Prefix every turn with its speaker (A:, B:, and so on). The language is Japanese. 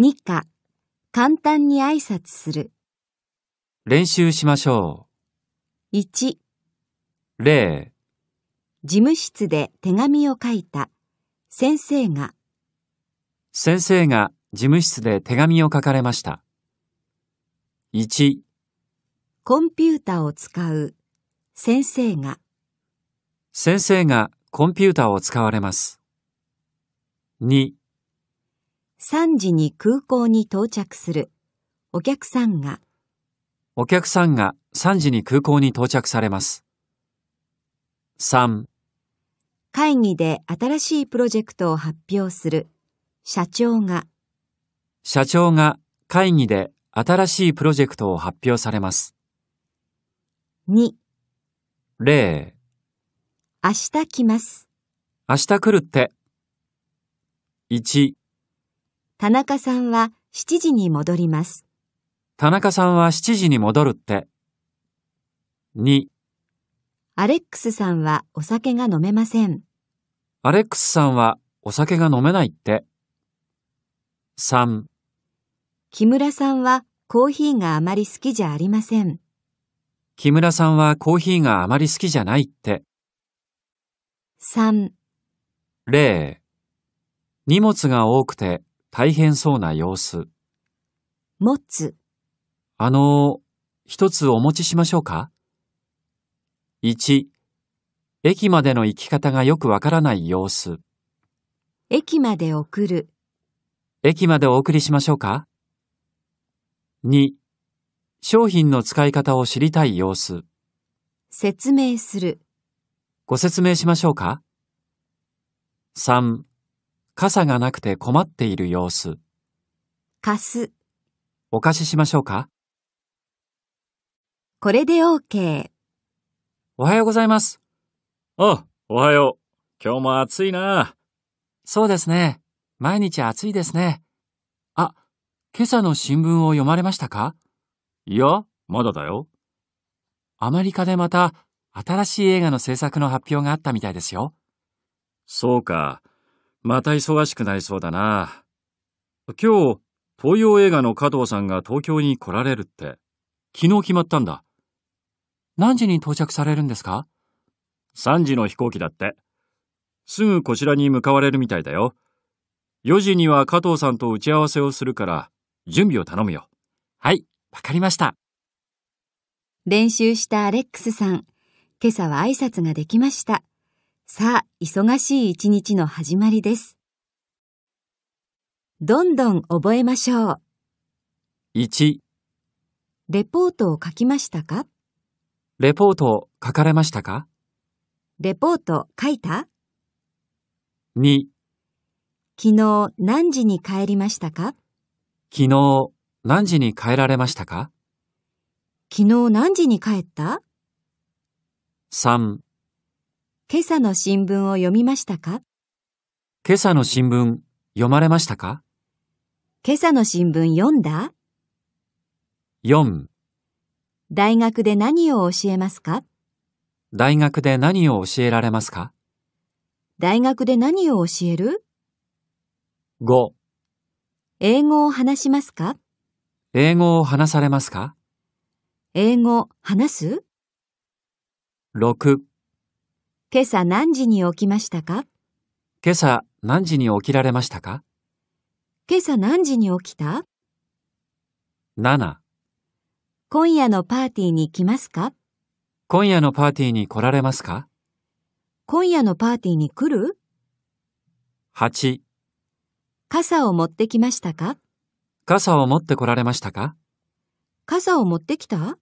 A: 2課、簡単に挨拶する。
B: 練習しましょう。1、例、
A: 事務室で手紙を書いた。先生が、
B: 先生が事務室で手紙を書かれました。1、
A: コンピュータを使う。先生が、
B: 先生がコンピュータを使われます。2、
A: 3時に空港に到着する。お客さんが。
B: お客さんが3時に空港に到着されます。3
A: 会議で新しいプロジェクトを発表する。社長が。
B: 社長が会議で新しいプロジェクトを発表されます。2例
A: 明日来ます。
B: 明日来るって。1
A: 田中さんは7時に戻ります。
B: 田中さんは7時に戻るって。2
A: アレックスさんはお酒が飲めません。
B: アレックスさんはお酒が飲めないって。3
A: 木村さんはコーヒーがあまり好きじゃありません。
B: 木村さんはコーヒーがあまり好きじゃないって。3例荷物が多くて大変そうな様子。持つ、あの、一つお持ちしましょうか ?1、駅までの行き方がよくわからない様子。
A: 駅まで送る、
B: 駅までお送りしましょうか ?2、商品の使い方を知りたい様子。
A: 説明する。
B: ご説明しましょうか ?3、傘がなくて困っている様子。貸す。お貸ししましょうか
A: これで OK。おはようございます。あ、
B: おはよう。今日も暑いな。そうですね。毎日暑いですね。あ、今朝の新聞を読まれましたかいや、まだだよ。アメリカでまた新しい映画の制作の発表があったみたいですよ。そうか。また忙しくなりそうだな。今日、東洋映画の加藤さんが東京に来られるって、昨日決まったんだ。何時に到着されるんですか ?3 時の飛行機だって。すぐこちらに向かわれるみたいだよ。4時には加藤さんと打ち合わせをするから、準備を頼むよ。はい、わかりました。
A: 練習したアレックスさん、今朝は挨拶ができました。さあ、忙しい一日の始まりです。どんどん覚えましょう。1、レポートを書きましたか
B: レポート書かれましたか
A: レポート書いた ?2、昨日何時に帰りましたか
B: 昨日何時に帰られましたか
A: 昨日何時に帰った ?3、今朝の新聞を読みましたか
B: 今朝の新聞読まれましたか
A: 今朝の新聞読んだ ?4 大学で何を教えますか
B: 大学で何を教えられますか
A: 大学で何を教える ?5 英語を話しますか
B: 英語を話されますか
A: 英語話す ?6 今朝何時に起きましたか
B: 今朝何時に起きられましたか
A: 今朝何時に起きた ?7 今夜のパーティーに来ますか
B: 今夜のパーティーに来られますか
A: 今夜のパーティーに来る ?8 傘を持ってきましたか
B: 傘を持ってこられましたか
A: 傘を持ってきた